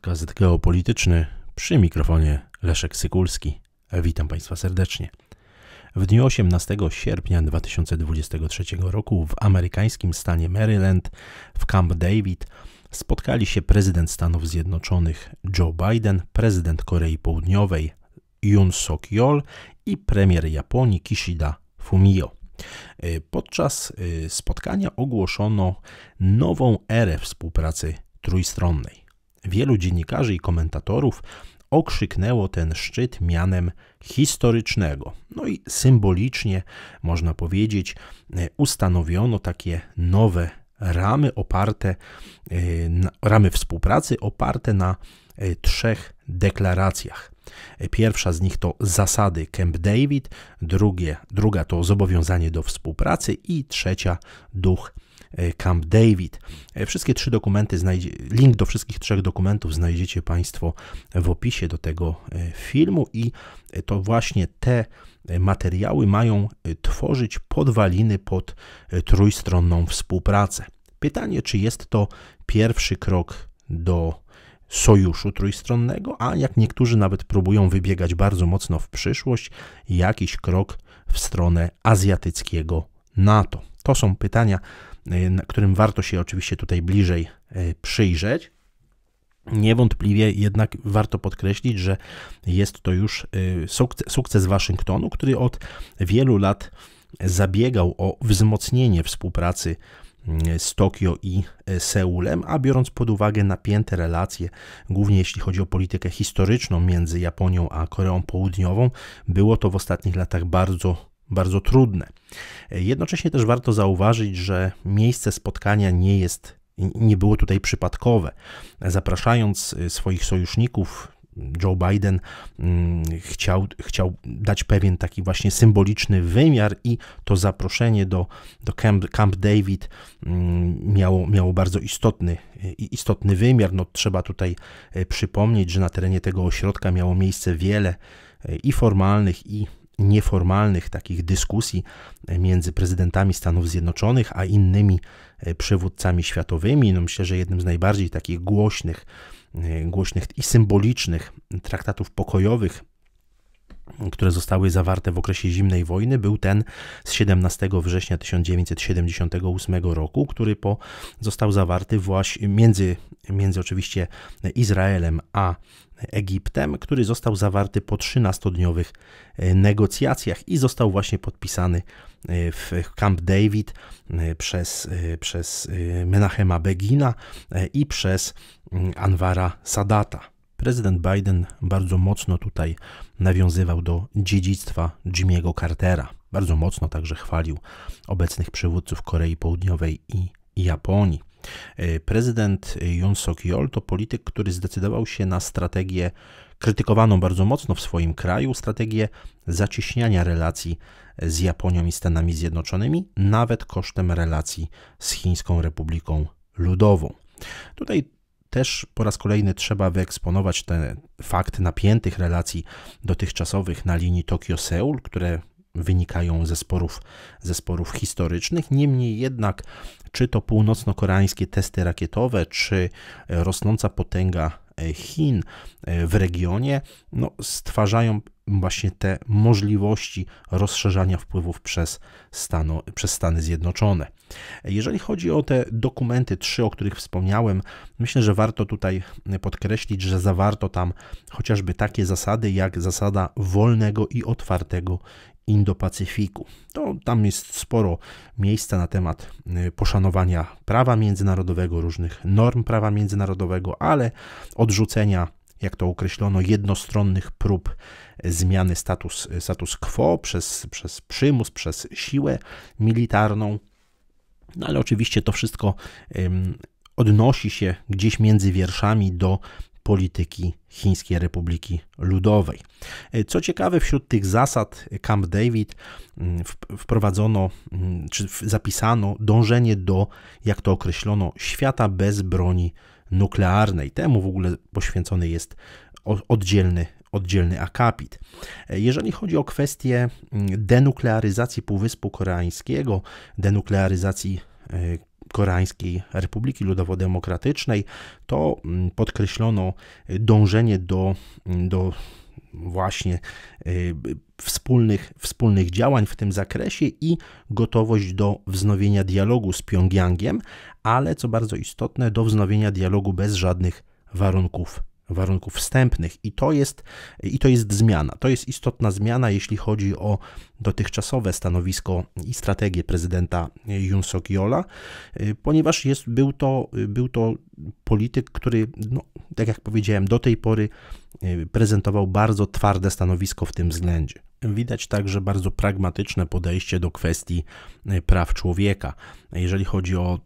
Podcast geopolityczny przy mikrofonie Leszek Sykulski. Witam Państwa serdecznie. W dniu 18 sierpnia 2023 roku w amerykańskim stanie Maryland w Camp David spotkali się prezydent Stanów Zjednoczonych Joe Biden, prezydent Korei Południowej Yoon Suk-yeol i premier Japonii Kishida Fumio. Y, podczas y, spotkania ogłoszono nową erę współpracy trójstronnej. Wielu dziennikarzy i komentatorów okrzyknęło ten szczyt mianem historycznego. No i symbolicznie, można powiedzieć, e, ustanowiono takie nowe ramy oparte, e, ramy współpracy oparte na e, trzech deklaracjach. Pierwsza z nich to zasady Camp David, drugie, druga to zobowiązanie do współpracy i trzecia duch E, Camp David. E, wszystkie trzy dokumenty, znajdzie, link do wszystkich trzech dokumentów znajdziecie Państwo w opisie do tego e, filmu i to właśnie te materiały mają tworzyć podwaliny pod trójstronną współpracę. Pytanie, czy jest to pierwszy krok do sojuszu trójstronnego, a jak niektórzy nawet próbują wybiegać bardzo mocno w przyszłość, jakiś krok w stronę azjatyckiego NATO. To są pytania, E, którym warto się oczywiście tutaj bliżej e, przyjrzeć. Niewątpliwie jednak warto podkreślić, że jest to już e, sukces Waszyngtonu, który od wielu lat zabiegał o wzmocnienie współpracy mm, z Tokio i Seulem, a biorąc pod uwagę napięte relacje, głównie jeśli chodzi o politykę historyczną między Japonią a Koreą Południową, było to w ostatnich latach bardzo bardzo trudne. Jednocześnie też warto zauważyć, że miejsce spotkania nie jest nie było tutaj przypadkowe. Zapraszając y, swoich sojuszników, Joe Biden mm, chciał, chciał dać pewien taki właśnie symboliczny wymiar, i to zaproszenie do, do Camp, Camp David mm, miało, miało bardzo istotny, istotny wymiar. No, trzeba tutaj y, przypomnieć, że na terenie tego ośrodka miało miejsce wiele y, i formalnych, i nieformalnych takich dyskusji e, między prezydentami Stanów Zjednoczonych a innymi e, przywódcami światowymi. No myślę, że jednym z najbardziej takich głośnych, e, głośnych i symbolicznych traktatów pokojowych które zostały zawarte w okresie zimnej wojny, był ten z 17 września 1978 roku, który po, został zawarty właśnie między, między oczywiście Izraelem a Egiptem, który został zawarty po 13-dniowych e, negocjacjach i został właśnie podpisany e, w Camp David e, przez, przez Menachema Begina i przez mm, Anwara Sadata prezydent Biden bardzo mocno tutaj nawiązywał do dziedzictwa Jimmy'ego Cartera. Bardzo mocno także chwalił obecnych przywódców Korei Południowej i Japonii. E, prezydent Yoon Suk-yeol to polityk, który zdecydował się na strategię krytykowaną bardzo mocno w swoim kraju, strategię zacieśniania relacji z Japonią i Stanami Zjednoczonymi, nawet kosztem relacji z Chińską Republiką Ludową. Tutaj też po raz kolejny trzeba wyeksponować ten fakt napiętych relacji dotychczasowych na linii Tokio-Seul, które wynikają ze sporów, ze sporów historycznych. Niemniej jednak, czy to północno-koreańskie testy rakietowe, czy e, rosnąca potęga e, Chin e, w regionie no, stwarzają właśnie te możliwości rozszerzania wpływów przez, Stanu, przez Stany Zjednoczone. Jeżeli chodzi o te dokumenty trzy, o których wspomniałem, myślę, że warto tutaj podkreślić, że zawarto tam chociażby takie zasady jak zasada wolnego i otwartego Indo-Pacyfiku. To tam jest sporo miejsca na temat y, poszanowania prawa międzynarodowego, różnych norm prawa międzynarodowego, ale odrzucenia jak to określono, jednostronnych prób zmiany status, status quo przez, przez przymus, przez siłę militarną. No ale oczywiście to wszystko odnosi się gdzieś między wierszami do polityki Chińskiej Republiki Ludowej. E, co ciekawe, wśród tych zasad Camp David mm, wprowadzono mm, czy zapisano dążenie do, jak to określono, świata bez broni nuklearnej. Temu w ogóle poświęcony jest oddzielny oddzielny akapit. E, jeżeli chodzi o kwestię mm, denuklearyzacji Półwyspu Koreańskiego, denuklearyzacji e, Koreańskiej Republiki Ludowo-Demokratycznej, to mm, podkreślono dążenie do, mm, do właśnie y, wspólnych, wspólnych działań w tym zakresie i gotowość do wznowienia dialogu z Pjongjangiem, ale co bardzo istotne, do wznowienia dialogu bez żadnych warunków warunków wstępnych i to jest, i to jest zmiana. To jest istotna zmiana, jeśli chodzi o dotychczasowe stanowisko i strategię prezydenta Yoon suk Yola, ponieważ jest, był, to, był to polityk, który, no, tak jak powiedziałem, do tej pory e, prezentował bardzo twarde stanowisko w tym względzie. Widać także bardzo pragmatyczne podejście do kwestii e, praw człowieka. Jeżeli chodzi o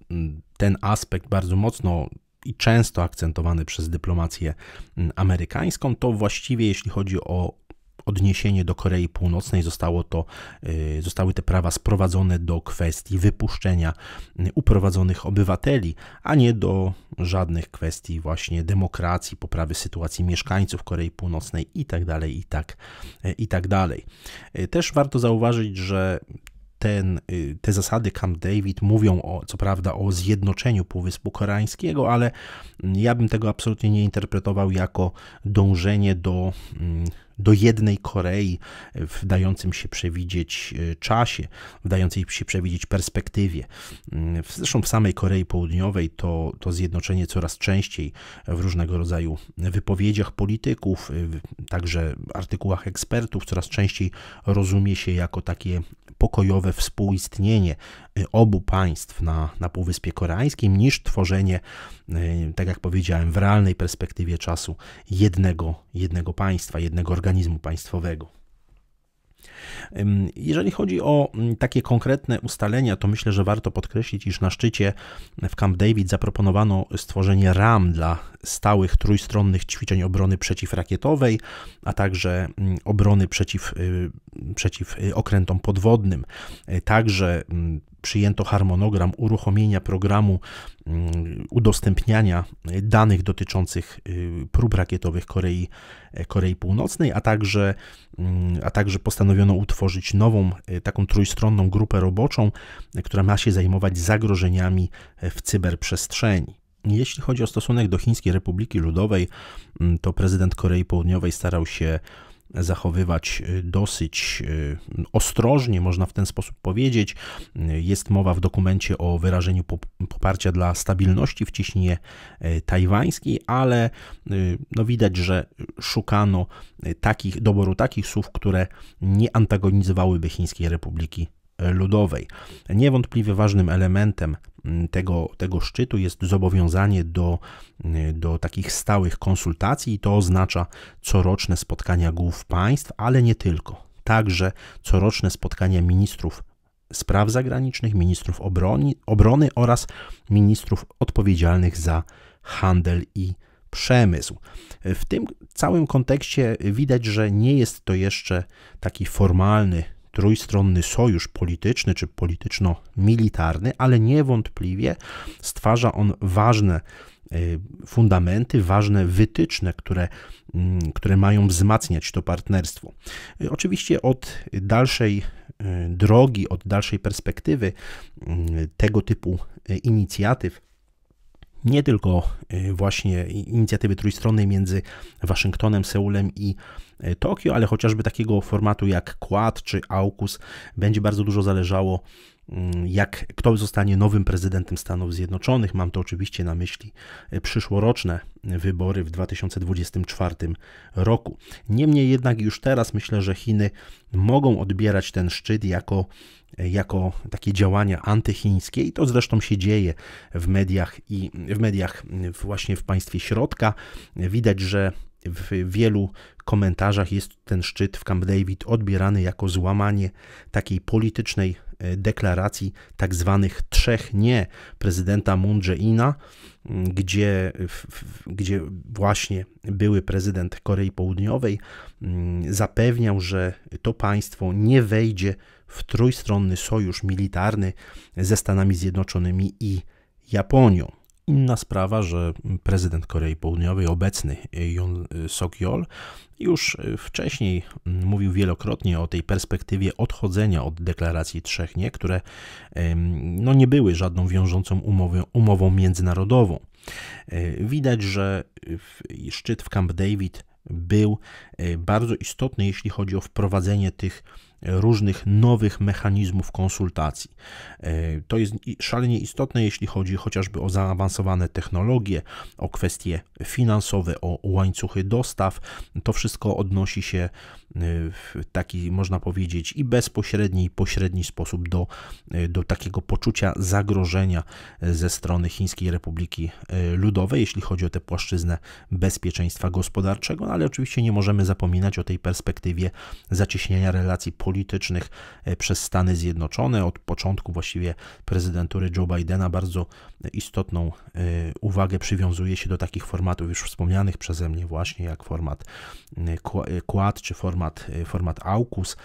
ten aspekt, bardzo mocno i często akcentowany przez dyplomację mm, amerykańską, to właściwie jeśli chodzi o odniesienie do Korei Północnej zostało to, y, zostały te prawa sprowadzone do kwestii wypuszczenia mm, uprowadzonych obywateli, a nie do żadnych kwestii właśnie demokracji, poprawy sytuacji mieszkańców Korei Północnej itd. itd. itd. Też warto zauważyć, że ten, y, te zasady Camp David mówią o, co prawda o zjednoczeniu Półwyspu Koreańskiego, ale mm, ja bym tego absolutnie nie interpretował jako dążenie do mm, do jednej Korei e, w dającym się przewidzieć e, czasie, w dającej się przewidzieć perspektywie. Mm, zresztą w samej Korei Południowej to, to zjednoczenie coraz częściej w różnego rodzaju wypowiedziach polityków, e, także artykułach ekspertów, coraz częściej rozumie się jako takie pokojowe współistnienie obu państw na, na Półwyspie Koreańskim niż tworzenie, tak jak powiedziałem, w realnej perspektywie czasu jednego, jednego państwa, jednego organizmu państwowego. Jeżeli chodzi o mm, takie konkretne ustalenia, to myślę, że warto podkreślić, iż na szczycie w Camp David zaproponowano stworzenie ram dla stałych trójstronnych ćwiczeń obrony przeciwrakietowej, a także mm, obrony przeciw, y, przeciw y, okrętom podwodnym. Y, także mm, przyjęto harmonogram uruchomienia programu mm, udostępniania danych dotyczących y, prób rakietowych Korei, e, Korei Północnej, a także, mm, a także postanowiono utworzyć nową, e, taką trójstronną grupę roboczą, e, która ma się zajmować zagrożeniami w cyberprzestrzeni. Jeśli chodzi o stosunek do Chińskiej Republiki Ludowej, mm, to prezydent Korei Południowej starał się zachowywać y, dosyć y, ostrożnie, można w ten sposób powiedzieć. Jest mowa w dokumencie o wyrażeniu poparcia dla stabilności w ciśnienie y, tajwańskiej, ale no widać, że szukano takich, doboru takich słów, które nie antagonizowałyby Chińskiej Republiki Ludowej. Niewątpliwie ważnym elementem tego, tego szczytu jest zobowiązanie do, do takich stałych konsultacji i to oznacza coroczne spotkania głów państw, ale nie tylko. Także coroczne spotkania ministrów spraw zagranicznych, ministrów obroni, obrony oraz ministrów odpowiedzialnych za handel i przemysł. W tym całym kontekście widać, że nie jest to jeszcze taki formalny trójstronny sojusz polityczny czy polityczno-militarny, ale niewątpliwie stwarza on ważne y, fundamenty, ważne wytyczne, które, mm, które mają wzmacniać to partnerstwo. Y, oczywiście od dalszej y, drogi, od dalszej perspektywy tego typu inicjatyw nie tylko y, właśnie inicjatywy trójstronnej między Waszyngtonem, Seulem i y, Tokio, ale chociażby takiego formatu jak Quad czy AUKUS będzie bardzo dużo zależało Mm, jak kto zostanie nowym prezydentem Stanów Zjednoczonych. Mam to oczywiście na myśli e, przyszłoroczne wybory w 2024 roku. Niemniej jednak już teraz myślę, że Chiny mogą odbierać ten szczyt jako, e, jako takie działania antychińskie i to zresztą się dzieje w mediach i w mediach mm, właśnie w państwie środka. Widać, że w wielu komentarzach jest ten szczyt w Camp David odbierany jako złamanie takiej politycznej deklaracji tak zwanych trzech nie prezydenta Moon Jae-ina, gdzie, gdzie właśnie były prezydent Korei Południowej mm, zapewniał, że to państwo nie wejdzie w trójstronny sojusz militarny ze Stanami Zjednoczonymi i Japonią. Inna sprawa, że prezydent Korei Południowej, obecny Yoon Suk-yeol, już wcześniej mówił wielokrotnie o tej perspektywie odchodzenia od deklaracji trzech nie, które no, nie były żadną wiążącą umowę, umową międzynarodową. E, widać, że szczyt w Camp David był e, bardzo istotny, jeśli chodzi o wprowadzenie tych różnych nowych mechanizmów konsultacji. E, to jest szalenie istotne, jeśli chodzi chociażby o zaawansowane technologie, o kwestie finansowe, o łańcuchy dostaw. To wszystko odnosi się e, w taki, można powiedzieć, i bezpośredni, i pośredni sposób do, e, do takiego poczucia zagrożenia ze strony Chińskiej Republiki Ludowej, jeśli chodzi o tę płaszczyznę bezpieczeństwa gospodarczego, no ale oczywiście nie możemy zapominać o tej perspektywie zacieśniania relacji politycznych politycznych e, przez Stany Zjednoczone. Od początku właściwie prezydentury Joe Bidena bardzo istotną e, uwagę przywiązuje się do takich formatów już wspomnianych przeze mnie właśnie, jak format Quad e, czy format, format AUKUS,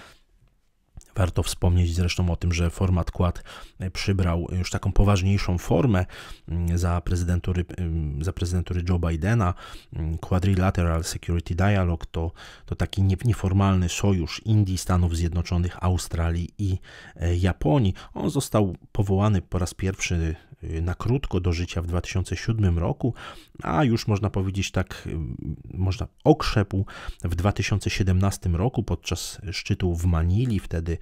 Warto wspomnieć zresztą o tym, że format kład e, przybrał już taką poważniejszą formę mm, za prezydentury, mm, za prezydentury Joe Bidena. Mm, Quadrilateral Security Dialogue to, to taki nieformalny sojusz Indii, Stanów Zjednoczonych, Australii i e, Japonii. On został powołany po raz pierwszy Y, na krótko do życia w 2007 roku, a już można powiedzieć tak, y, można okrzepł w 2017 roku podczas szczytu w Manili. Wtedy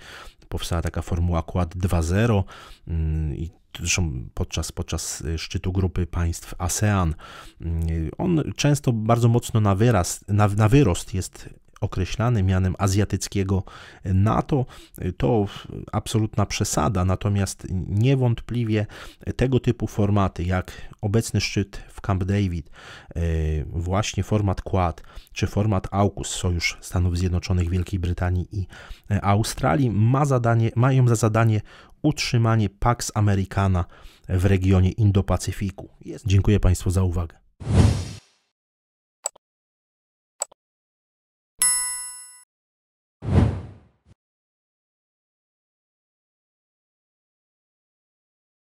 powstała taka formuła Kład 2.0 y, i zresztą podczas, podczas szczytu grupy państw ASEAN. On często bardzo mocno na, wyraz, na, na wyrost jest określany mianem azjatyckiego NATO. To absolutna przesada, natomiast niewątpliwie tego typu formaty, jak obecny szczyt w Camp David, e, właśnie format Quad czy format AUKUS, Sojusz Stanów Zjednoczonych, Wielkiej Brytanii i e, Australii, ma zadanie, mają za zadanie utrzymanie Pax Americana w regionie Indo-Pacyfiku. Dziękuję Państwu za uwagę.